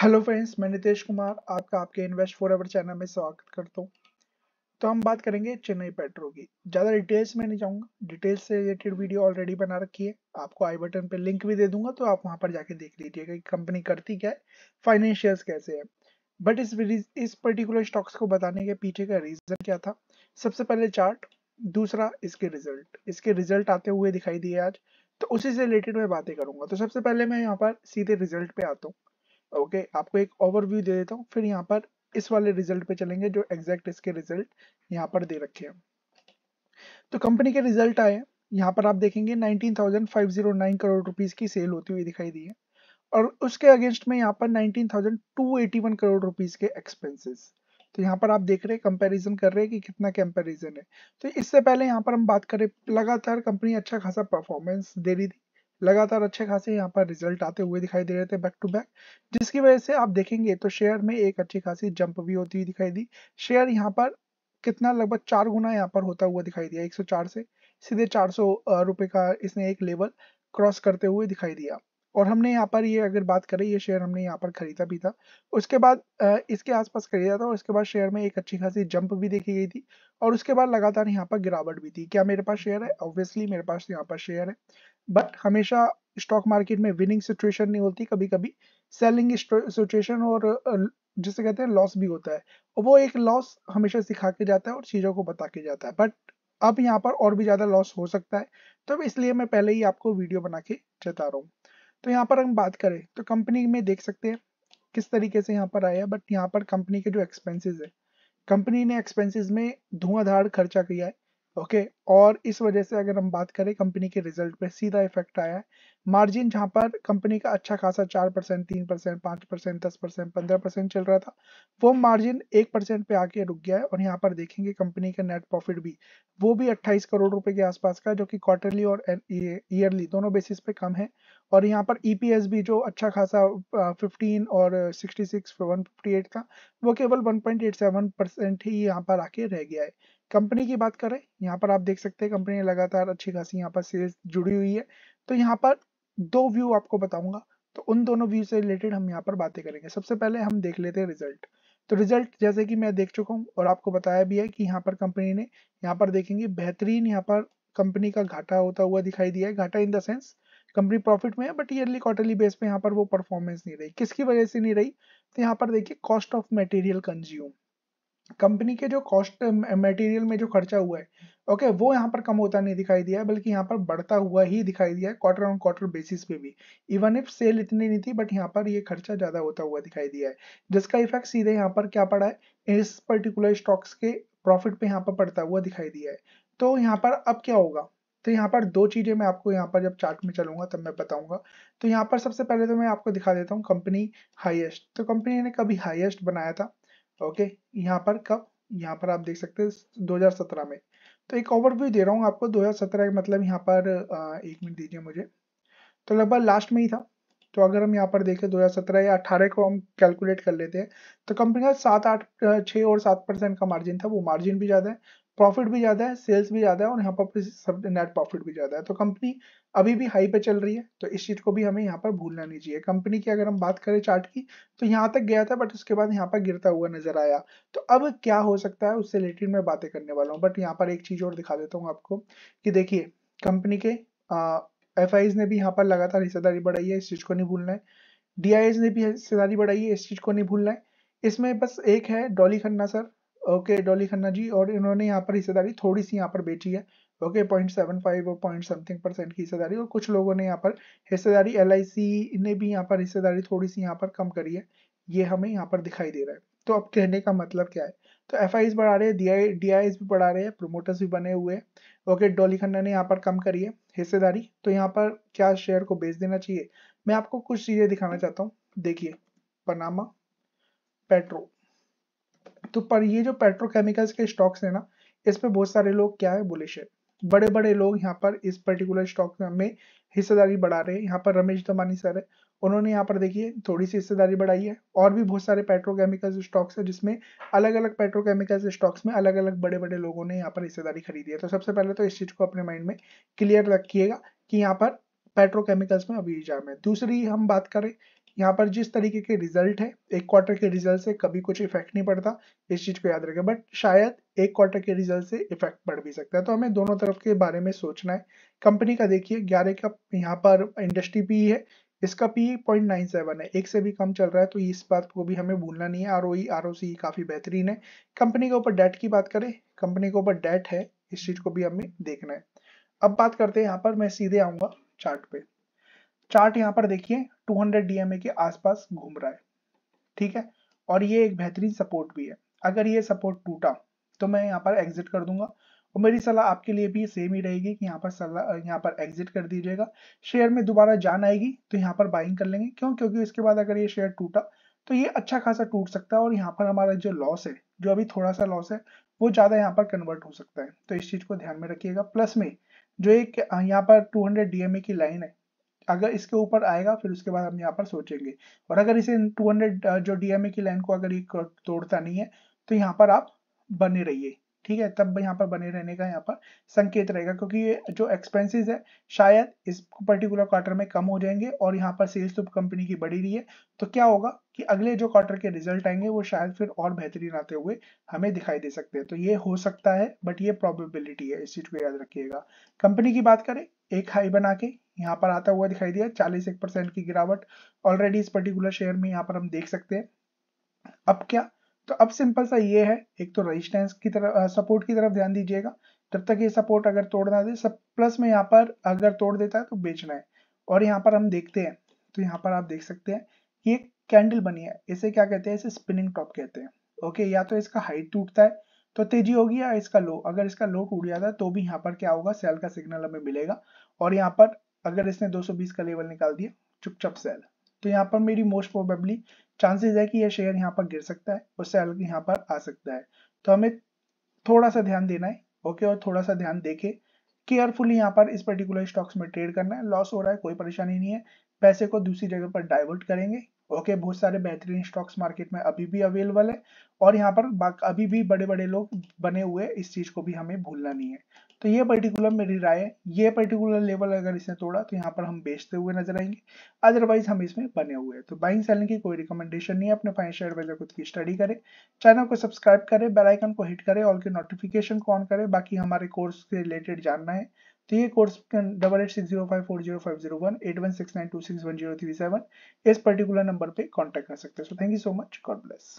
hello friends मैं नितेश कुमार आपका आपके इन्वेस्ट फॉर एवर चैनल में स्वागत करता हूँ तो हम बात करेंगे चेन्नई पेट्रो की ज़्यादा डिटेल्स में नहीं जाऊँगा डिटेल्स से रिलेटेड वीडियो ऑलरेडी बना रखी है आपको आई बटन पर लिंक भी दे दूंगा तो आप वहाँ पर जाके देख लीजिएगा कि कंपनी करती क्या है फाइनेंशियल्स कैसे है बट इस इस पर्टिकुलर स्टॉक्स को बताने के पीछे का रीज़न क्या था सबसे पहले चार्ट दूसरा इसके रिजल्ट इसके रिजल्ट आते हुए दिखाई दिए आज तो उसी से रिलेटेड मैं बातें करूंगा तो सबसे पहले मैं यहाँ पर सीधे रिजल्ट पे आता हूँ ओके आपको एक ओवरव्यू दे देता हूँ फिर यहाँ पर इस वाले रिजल्ट पे चलेंगे जो एग्जैक्ट इसके रिजल्ट यहाँ पर दे रखे हैं तो कंपनी के रिजल्ट आए यहाँ पर आप देखेंगे 19,509 करोड़ रुपीस की सेल होती हुई दिखाई दी है और उसके अगेंस्ट में यहाँ पर 19,281 करोड़ रुपीस के एक्सपेंसेस तो यहाँ पर आप देख रहे हैं कंपैरिजन कर रहे हैं कि कितना कंपैरिजन है तो इससे पहले यहाँ पर हम बात करें लगातार कंपनी अच्छा खासा परफॉर्मेंस दे रही थी लगातार अच्छे खासे यहाँ पर रिजल्ट आते हुए दिखाई दे रहे थे बैक टू बैक जिसकी वजह से आप देखेंगे तो शेयर में एक अच्छी खासी जंप भी होती हुई दिखाई दी शेयर यहाँ पर कितना लगभग चार गुना यहाँ पर होता हुआ दिखाई दिया 104 से सीधे चार सौ का इसने एक लेवल क्रॉस करते हुए दिखाई दिया और हमने यहाँ पर ये अगर बात करें ये शेयर हमने यहाँ पर खरीदा भी था उसके बाद इसके आसपास खरीदा था और उसके बाद शेयर में एक अच्छी खासी जंप भी देखी गई थी और उसके बाद लगातार यहाँ पर गिरावट भी थी क्या मेरे पास शेयर है ऑब्वियसली मेरे पास यहाँ पर शेयर है बट हमेशा स्टॉक मार्केट में विनिंग सिचुएशन नहीं होती कभी कभी सेलिंग सिचुएशन और जिसे कहते हैं लॉस भी होता है वो एक लॉस हमेशा सिखा के जाता है और चीज़ों को बता के जाता है बट अब यहाँ पर और भी ज़्यादा लॉस हो सकता है तो इसलिए मैं पहले ही आपको वीडियो बना के जता रहा हूँ तो यहाँ पर हम बात करें तो कंपनी में देख सकते हैं किस तरीके से यहाँ पर आया बट यहाँ पर कंपनी के जो एक्सपेंसेस है कंपनी ने एक्सपेंसेस में धुआंधार खर्चा किया है ओके और इस वजह से अगर हम बात करें कंपनी के रिजल्ट पे सीधा इफेक्ट आया है मार्जिन जहां पर कंपनी का अच्छा खासा चार परसेंट तीन परसेंट पांच परसेंट दस परसेंट पंद्रह परसेंट चल रहा था वो मार्जिन एक परसेंट पे आके रुक गया है और यहाँ पर देखेंगे कंपनी का नेट प्रॉफिट भी वो भी अट्ठाईस करोड़ रुपए के आसपास का जो कि क्वार्टरली और ईयरली दोनों बेसिस पे कम है और यहाँ पर ईपीएस e भी जो अच्छा खासा फिफ्टीन और sixty six one fifty eight का वो केवल one point eight seven percent ही यहाँ पर आके रह गया है कंपनी की बात करें यहाँ पर आप देख सकते हैं कंपनी ने लगातार अच्छी खासी यहाँ पर सेल्स जुड़ी हुई है तो यहाँ पर दो व्यू आपको बताऊंगा तो उन दोनों व्यू से रिलेटेड हम यहाँ पर बातें करेंगे सबसे पहले हम देख लेते हैं रिजल्ट तो रिजल्ट जैसे कि मैं देख चुका हूँ और आपको बताया भी है कि यहाँ पर कंपनी ने यहाँ पर देखेंगे बेहतरीन यहाँ पर कंपनी का घाटा होता हुआ दिखाई दिया है घाटा in the sense company profit में है बट ईयरली क्वार्टरली बेस पे यहाँ पर वो परफॉर्मेंस नहीं रही किसकी वजह से नहीं रही तो यहाँ पर देखिए cost of material consume company के जो कॉस्ट मटेरियल में जो खर्चा हुआ है ओके okay, वो यहाँ पर कम होता नहीं दिखाई दिया है बल्कि यहाँ पर बढ़ता हुआ ही दिखाई दिया है क्वार्टर ऑन क्वार्टर बेसिस पे भी इवन इफ सेल इतनी नहीं थी बट यहाँ पर ये खर्चा ज्यादा होता हुआ दिखाई दिया है जिसका इफेक्ट सीधे यहाँ पर क्या पड़ा है इस पर्टिकुलर स्टॉक्स के प्रॉफिट पे यहाँ पर पड़ता हुआ दिखाई दिया है तो यहाँ पर अब क्या होगा तो यहाँ पर दो चीजें मैं आपको यहाँ पर जब चार्ट में चलूंगा तब मैं बताऊंगा तो यहाँ पर सबसे पहले तो मैं आपको दिखा देता हूँ कंपनी हाईएस्ट तो कंपनी ने कभी हाईएस्ट बनाया था ओके यहाँ पर कब यहाँ पर आप देख सकते हैं 2017 में तो एक ओवरव्यू दे रहा हूँ आपको 2017 का मतलब यहाँ पर एक मिनट दीजिए मुझे तो लगभग लास्ट में ही था तो अगर हम यहाँ पर देखें 2017 या 18 को हम कैलकुलेट कर लेते हैं तो कंपनी का सात आठ छः और सात परसेंट का मार्जिन था वो मार्जिन भी ज़्यादा है प्रॉफिट भी ज़्यादा है सेल्स भी ज़्यादा है और यहाँ पर सब नेट प्रॉफिट भी ज़्यादा है तो कंपनी अभी भी हाई पे चल रही है तो इस चीज़ को भी हमें यहाँ पर भूलना नहीं चाहिए कंपनी की अगर हम बात करें चार्ट की तो यहाँ तक गया था बट उसके बाद यहाँ पर गिरता हुआ नजर आया तो अब क्या हो सकता है उससे रिलेटेड मैं बातें करने वाला हूँ बट यहाँ पर एक चीज़ और दिखा देता हूँ आपको कि देखिए कंपनी के एफ ने भी यहाँ पर लगातार हिस्सेदारी बढ़ाई है इस चीज़ को नहीं भूलना है डी ने भी हिस्सेदारी बढ़ाई है इस चीज़ को नहीं भूलना है इसमें बस एक है डॉली खन्ना सर ओके डॉली खन्ना जी और इन्होंने यहाँ पर हिस्सेदारी थोड़ी सी यहाँ पर बेची है ओके पॉइंट सेवन फाइव और पॉइंट समथिंग परसेंट की हिस्सेदारी और कुछ लोगों ने यहाँ पर हिस्सेदारी एल ने भी यहाँ पर हिस्सेदारी थोड़ी सी यहाँ पर कम करी है ये हमें यहाँ पर दिखाई दे रहा है तो अब कहने का मतलब क्या है तो एफ आई बढ़ा रहे हैं डी आई डी आई भी बढ़ा रहे हैं प्रोमोटर्स भी बने हुए हैं ओके डॉली खन्ना ने यहाँ पर कम करी है हिस्सेदारी तो यहाँ पर क्या शेयर को बेच देना चाहिए मैं आपको कुछ चीज़ें दिखाना चाहता हूँ देखिए पनामा पेट्रो तो पर ये जो पेट्रोकेमिकल्स के स्टॉक्स है ना इस पे बहुत सारे लोग क्या है बुलिश है बड़े बड़े लोग यहाँ पर इस पर्टिकुलर स्टॉक में हिस्सेदारी बढ़ा रहे हैं यहाँ पर रमेश दमानी सर है उन्होंने यहाँ पर देखिए थोड़ी सी हिस्सेदारी बढ़ाई है और भी बहुत सारे पेट्रोकेमिकल्स स्टॉक्स है जिसमें अलग अलग पेट्रोकेमिकल्स स्टॉक्स में अलग अलग बड़े बड़े लोगों ने यहाँ पर हिस्सेदारी खरीदी है तो सबसे पहले तो इस चीज़ को अपने माइंड में क्लियर रखिएगा कि यहाँ पर पेट्रोकेमिकल्स में अभी जाम है दूसरी हम बात करें यहाँ पर जिस तरीके के रिजल्ट है एक क्वार्टर के रिजल्ट से कभी कुछ इफेक्ट नहीं पड़ता इस चीज को याद रखें बट शायद एक क्वार्टर के रिजल्ट से इफेक्ट पड़ भी सकता है तो हमें दोनों तरफ के बारे में सोचना है कंपनी का देखिए ग्यारह का यहाँ पर इंडस्ट्री पी है इसका पी पॉइंट नाइन सेवन है एक से भी कम चल रहा है तो इस बात को भी हमें भूलना नहीं है आर ओ आर ओ सी काफ़ी बेहतरीन है कंपनी के ऊपर डेट की बात करें कंपनी के ऊपर डेट है इस चीज़ को भी हमें देखना है अब बात करते हैं यहाँ पर मैं सीधे आऊंगा चार्ट पे चार्ट यहाँ पर देखिए 200 डीएमए के आसपास घूम रहा है ठीक है और ये एक बेहतरीन सपोर्ट भी है अगर ये सपोर्ट टूटा तो मैं यहाँ पर एग्जिट कर दूंगा और मेरी सलाह आपके लिए भी सेम ही रहेगी कि यहाँ पर सलाह यहाँ पर एग्जिट कर दीजिएगा शेयर में दोबारा जान आएगी तो यहाँ पर बाइंग कर लेंगे क्यों क्योंकि इसके बाद अगर ये शेयर टूटा तो ये अच्छा खासा टूट सकता है और यहाँ पर हमारा जो लॉस है जो अभी थोड़ा सा लॉस है वो ज़्यादा यहाँ पर कन्वर्ट हो सकता है तो इस चीज़ को ध्यान में रखिएगा प्लस में जो एक यहाँ पर 200 डीएमए की लाइन है अगर इसके ऊपर आएगा फिर उसके बाद हम यहाँ पर सोचेंगे और अगर इसे 200 जो डीएमए की लाइन को अगर ये तोड़ता नहीं है तो यहाँ पर आप बने रहिए ठीक है तब यहाँ पर बने रहने का यहाँ पर संकेत रहेगा क्योंकि ये जो एक्सपेंसेस है शायद इस पर्टिकुलर क्वार्टर में कम हो जाएंगे और यहाँ पर सेल्स तो कंपनी की बढ़ी रही है तो क्या होगा कि अगले जो क्वार्टर के रिजल्ट आएंगे वो शायद फिर और बेहतरीन आते हुए हमें दिखाई दे सकते हैं तो ये हो सकता है बट ये प्रोबेबिलिटी है इस चीज को याद रखिएगा कंपनी की बात करें एक हाई बना के यहाँ पर आता हुआ दिखाई दिया चालीस की गिरावट ऑलरेडी इस पर्टिकुलर शेयर में यहाँ पर हम देख सकते हैं अब क्या तो अब सिंपल सा ये है एक तो रजिस्टेंस की तरफ सपोर्ट की तरफ ध्यान दीजिएगा जब तक ये सपोर्ट अगर तोड़ ना दे सब प्लस में यहाँ पर अगर तोड़ देता है तो बेचना है और यहाँ पर हम देखते हैं तो यहाँ पर आप देख सकते हैं एक कैंडल बनी है इसे क्या कहते हैं इसे स्पिनिंग टॉप कहते हैं ओके या तो इसका हाइट टूटता है तो तेजी होगी या इसका लो अगर इसका लो टूट जाता है तो भी यहाँ पर क्या होगा सेल का सिग्नल हमें मिलेगा और यहाँ पर अगर इसने 220 का लेवल निकाल दिया चुपचाप सेल तो यहाँ पर मेरी मोस्ट प्रोबेबली चांसेस है कि यह शेयर यहाँ पर गिर सकता है और सेल यहाँ पर आ सकता है तो हमें थोड़ा सा ध्यान देना है ओके और थोड़ा सा ध्यान देखे केयरफुली यहाँ पर इस पर्टिकुलर स्टॉक्स में ट्रेड करना है लॉस हो रहा है कोई परेशानी नहीं है पैसे को दूसरी जगह पर डाइवर्ट करेंगे ओके okay, बहुत सारे बेहतरीन स्टॉक्स मार्केट में अभी भी अवेलेबल है और यहाँ पर अभी भी बड़े बड़े लोग बने हुए इस चीज को भी हमें भूलना नहीं है तो ये पर्टिकुलर मेरी राय है ये पर्टिकुलर लेवल अगर इसने तोड़ा तो यहाँ पर हम बेचते हुए नजर आएंगे अदरवाइज हम इसमें बने हुए हैं तो बाइंग सेलिंग की कोई रिकमेंडेशन नहीं है अपने फाइनेंशियल एडवाइजर खुद की स्टडी करें चैनल को सब्सक्राइब करें बेलाइकन को हिट करें ऑल के नोटिफिकेशन को ऑन करें बाकी हमारे कोर्स से रिलेटेड जानना है तो ये course double eight six zero five four zero five zero one eight one six nine two six one zero three seven इस पर्टिकुलर नंबर पे कांटेक्ट कर सकते हैं so thank you so much God bless